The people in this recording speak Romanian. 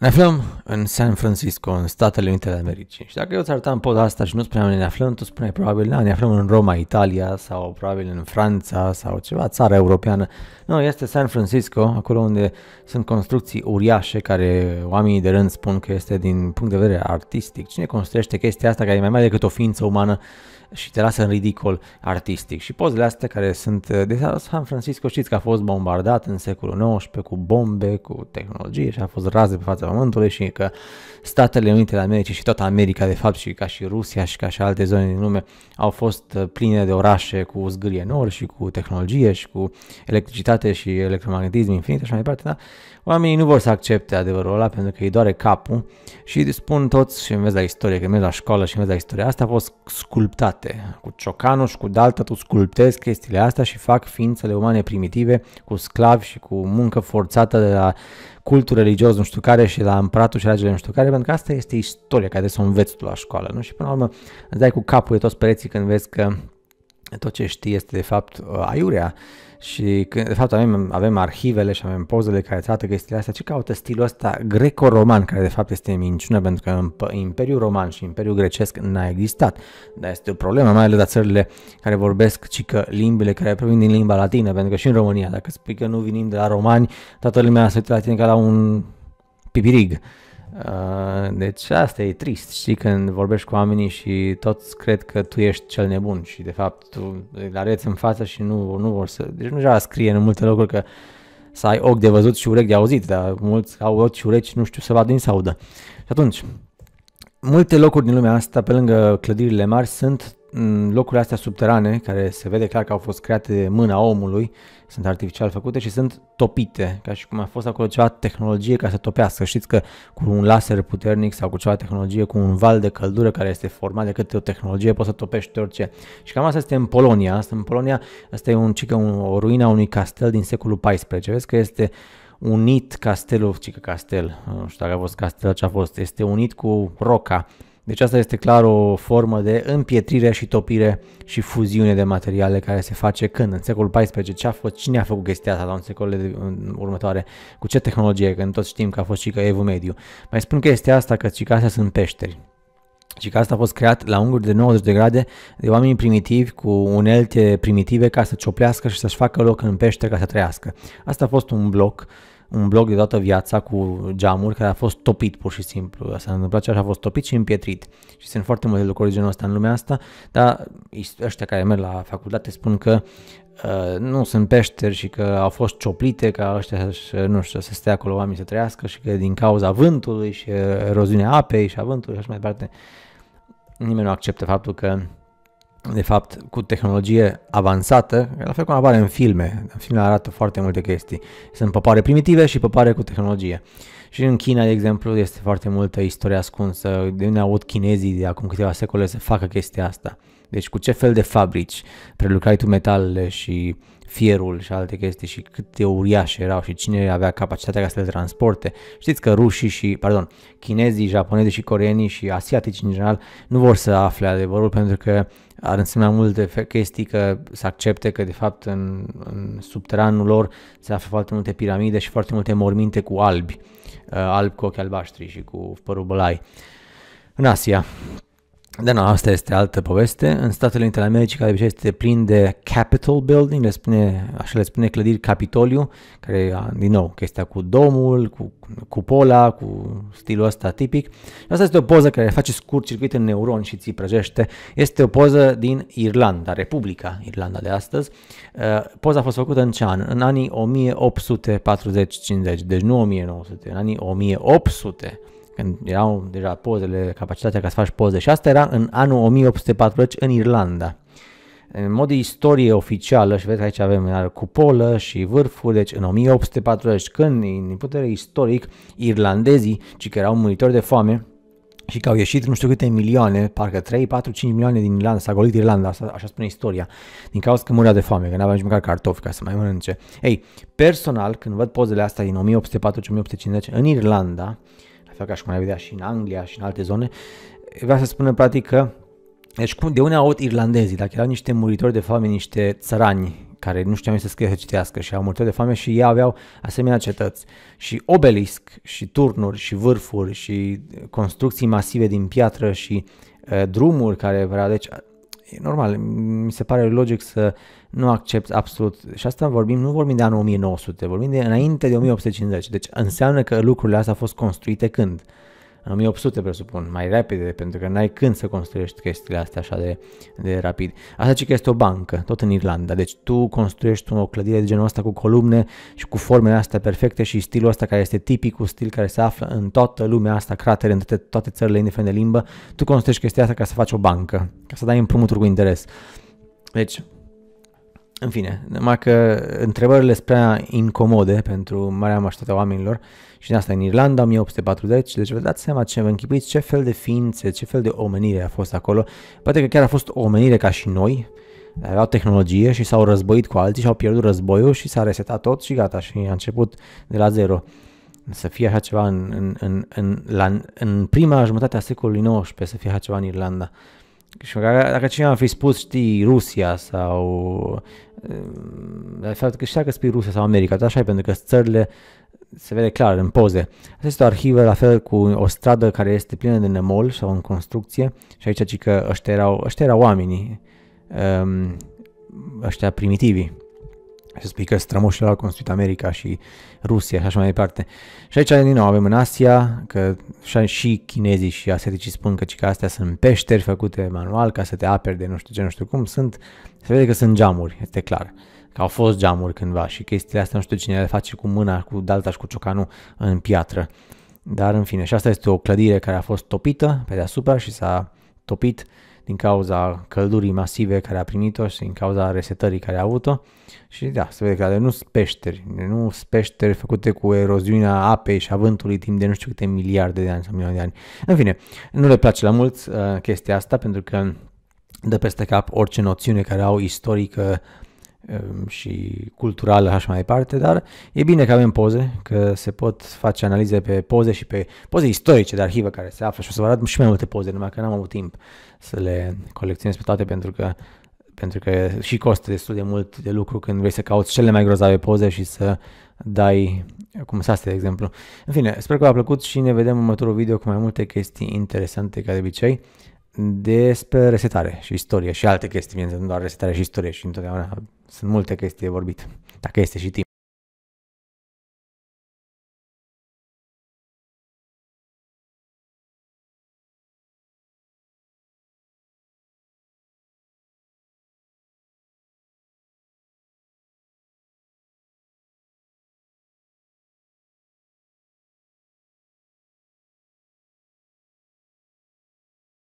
La ferme în San Francisco, în Statele Unite ale Americii. Și dacă eu ți arătam da pod asta și nu spuneam ne aflăm, tu spuneai probabil, da, ne aflăm în Roma, Italia sau probabil în Franța sau ceva, țară europeană. Nu, este San Francisco, acolo unde sunt construcții uriașe care oamenii de rând spun că este din punct de vedere artistic. Cine construiește chestia asta care e mai mare decât o ființă umană și te lasă în ridicol artistic. Și pozele astea care sunt eh, de San Francisco, știți că a fost bombardat în secolul XIX cu bombe, cu tehnologie și a fost raze pe fața pământului și că Statele Unite ale Americii și toată America de fapt și ca și Rusia și ca și alte zone din lume au fost uh, pline de orașe cu zgârie nori și cu tehnologie și cu electricitate și electromagnetism infinit și așa mai departe, dar oamenii nu vor să accepte adevărul ăla pentru că îi doare capul și spun toți și înveți la istorie, că mergi la școală și înveți la istorie, astea au fost sculptate cu ciocanul și cu daltă, tu sculptezi chestiile astea și fac ființele umane primitive cu sclavi și cu muncă forțată de la cultul religios nu știu care și la împăratul și regele nu știu care, pentru că asta este istoria care trebuie să o înveți tu la școală, nu? Și până la urmă îți dai cu capul de toți pereții când vezi că tot ce știi este de fapt aiurea și când, de fapt avem, avem arhivele și avem pozele care arată chestiile astea, ce caută stilul ăsta greco-roman, care de fapt este minciună pentru că Imperiul Roman și Imperiul Grecesc n-a existat, dar este o problemă, mai ales la țările care vorbesc ci că limbile care provin din limba latină, pentru că și în România, dacă spui că nu vinim de la romani, toată lumea se uită la tine ca la un pipirig. Uh, Uh, deci asta e trist, știi, când vorbești cu oamenii și toți cred că tu ești cel nebun și de fapt tu le arăți în față și nu, nu vor să... Deci nu deja scrie în multe locuri că să ai ochi de văzut și urechi de auzit, dar mulți au ochi și urechi și nu știu să vadă din să audă. Și atunci, multe locuri din lumea asta, pe lângă clădirile mari, sunt locurile astea subterane, care se vede clar că au fost create de mâna omului, sunt artificial făcute și sunt topite, ca și cum a fost acolo ceva tehnologie ca să topească. Știți că cu un laser puternic sau cu ceva tehnologie, cu un val de căldură care este format de câte o tehnologie, poți să topești orice. Și cam asta este în Polonia. Asta în Polonia, asta e un, cică, un, o ruină a unui castel din secolul XIV. Vezi că este unit castelul, cică castel, nu știu dacă a fost castel ce a fost, este unit cu roca deci asta este clar o formă de împietrire și topire și fuziune de materiale care se face când? În secolul XIV ce a fost, cine a făcut chestia asta da, în secolele următoare? Cu ce tehnologie? Când toți știm că a fost și că Evul Mediu. Mai spun că este asta că astea sunt peșteri și că asta a fost creat la unguri de 90 de grade de oameni primitivi cu unelte primitive ca să cioplească și să-și facă loc în pește ca să trăiască. Asta a fost un bloc un bloc de toată viața cu geamuri care a fost topit pur și simplu. S-a întâmplat ceea a fost topit și împietrit. Și sunt foarte multe lucruri genul ăsta în lumea asta, dar ăștia care merg la facultate spun că uh, nu sunt peșteri și că au fost cioplite ca ăștia nu știu, să stea acolo oamenii să trăiască și că din cauza vântului și eroziunea apei și a vântului și așa mai departe, nimeni nu acceptă faptul că de fapt, cu tehnologie avansată, la fel cum apare în filme, în filme arată foarte multe chestii. Sunt păpare primitive și păpare cu tehnologie. Și în China, de exemplu, este foarte multă istorie ascunsă, de unde au chinezii de acum câteva secole să facă chestia asta. Deci cu ce fel de fabrici prelucrai tu metalele și fierul și alte chestii și cât de uriașe erau și cine avea capacitatea ca să le transporte. Știți că rușii și, pardon, chinezii, japonezii și coreenii și asiatici în general nu vor să afle adevărul pentru că ar însemna multe chestii că să accepte că de fapt în, în subteranul lor se află foarte multe piramide și foarte multe morminte cu albi, uh, albi cu ochi albaștri și cu părul bălai în Asia. Da, nu, asta este altă poveste. În Statele Unite ale Americii, care este plin de Capitol Building, le spune, așa le spune clădiri Capitoliu, care, din nou, chestia cu domul, cu cupola, cu stilul ăsta tipic. Asta este o poză care face scurt circuit în neuron și ți prăjește. Este o poză din Irlanda, Republica Irlanda de astăzi. Uh, poza a fost făcută în ce an? În anii 1840-50, deci nu 1900, în anii 1800 când erau deja pozele, capacitatea ca să faci poze. Și asta era în anul 1840 în Irlanda. În mod de istorie oficială, și vedeți aici avem iar cupolă și vârful, deci în 1840, când, din putere istoric, irlandezii, ci că erau muritori de foame, și că au ieșit nu știu câte milioane, parcă 3, 4, 5 milioane din Irlanda, s-a golit Irlanda, așa, așa spune istoria, din cauza că murea de foame, că n aveam nici măcar cartofi ca să mai mănânce. Ei, personal, când văd pozele astea din 1840-1850 în Irlanda, uh, fel ca și cum ai vedea și în Anglia și în alte zone, vrea să spună practic că deci cum, de unde au auzit irlandezii? Dacă erau niște muritori de foame, niște țărani care nu știam să scrie să citească și au murit de foame și ei aveau asemenea cetăți și obelisc și turnuri și vârfuri și construcții masive din piatră și uh, drumuri care vrea, deci e normal, mi se pare logic să nu accepti absolut. Și asta vorbim, nu vorbim de anul 1900, vorbim de înainte de 1850. Mm. Deci înseamnă că lucrurile astea au fost construite când? 1800 presupun, mai repede, pentru că n-ai când să construiești chestiile astea așa de, de rapid. Asta ce că este o bancă, tot în Irlanda, deci tu construiești o clădire de genul ăsta cu columne și cu formele astea perfecte și stilul ăsta care este tipicul stil care se află în toată lumea asta, cratere în toate, toate țările, indiferent de limbă, tu construiești chestia asta ca să faci o bancă, ca să dai împrumuturi cu interes. Deci, în fine, numai că întrebările sunt prea incomode pentru marea majoritate a oamenilor și asta în Irlanda, 1840, deci vă dați seama ce vă închipuiți, ce fel de ființe, ce fel de omenire a fost acolo. Poate că chiar a fost o omenire ca și noi, aveau tehnologie și s-au războit cu alții și au pierdut războiul și s-a resetat tot și gata și a început de la zero. Să fie așa ceva în, în, în, în, la, în prima jumătate a secolului XIX, să fie așa ceva în Irlanda și măcar dacă cineva ar fi spus, știi, Rusia sau... De fapt, că știa că spui Rusia sau America, dar așa e, pentru că țările se vede clar în poze. Asta este o arhivă, la fel cu o stradă care este plină de nemol sau în construcție și aici zic că ăștia erau, ăștia erau oamenii, ehm, ăștia primitivii spui că strămoșii au construit America și Rusia și așa mai departe. Și aici din nou avem în Asia, că și chinezii și asiaticii spun că, că astea sunt peșteri făcute manual ca să te aperi de nu știu ce, nu știu cum, sunt, se vede că sunt geamuri, este clar. Că au fost geamuri cândva și chestiile astea nu știu cine le face cu mâna, cu dalta și cu ciocanul în piatră. Dar în fine, și asta este o clădire care a fost topită pe deasupra și s-a topit uh, din cauza căldurii masive care a primit-o și din cauza resetării care a avut-o. Și da, se vede că nu sunt peșteri, nu sunt peșteri făcute cu eroziunea apei și a vântului timp de nu știu câte miliarde de ani sau milioane de ani. În fine, nu le place la mulți uh, chestia asta pentru că dă peste cap orice noțiune care au istorică uh, Ehm, și culturală așa mai departe, dar e bine că avem poze, că se pot face analize pe poze și pe poze istorice de arhivă care se află și o să vă arăt și mai multe poze, numai că n-am avut timp să le colecționez pe toate pentru că pentru că și costă destul de mult de lucru când vrei să cauți cele mai grozave poze și să dai cum să de exemplu. În fine, sper că v-a plăcut și ne vedem în următorul video cu mai multe chestii interesante ca de obicei despre resetare și istorie și alte chestii, bineînțeles, nu doar resetare și istorie și întotdeauna sunt multe chestii de vorbit, dacă este și timp.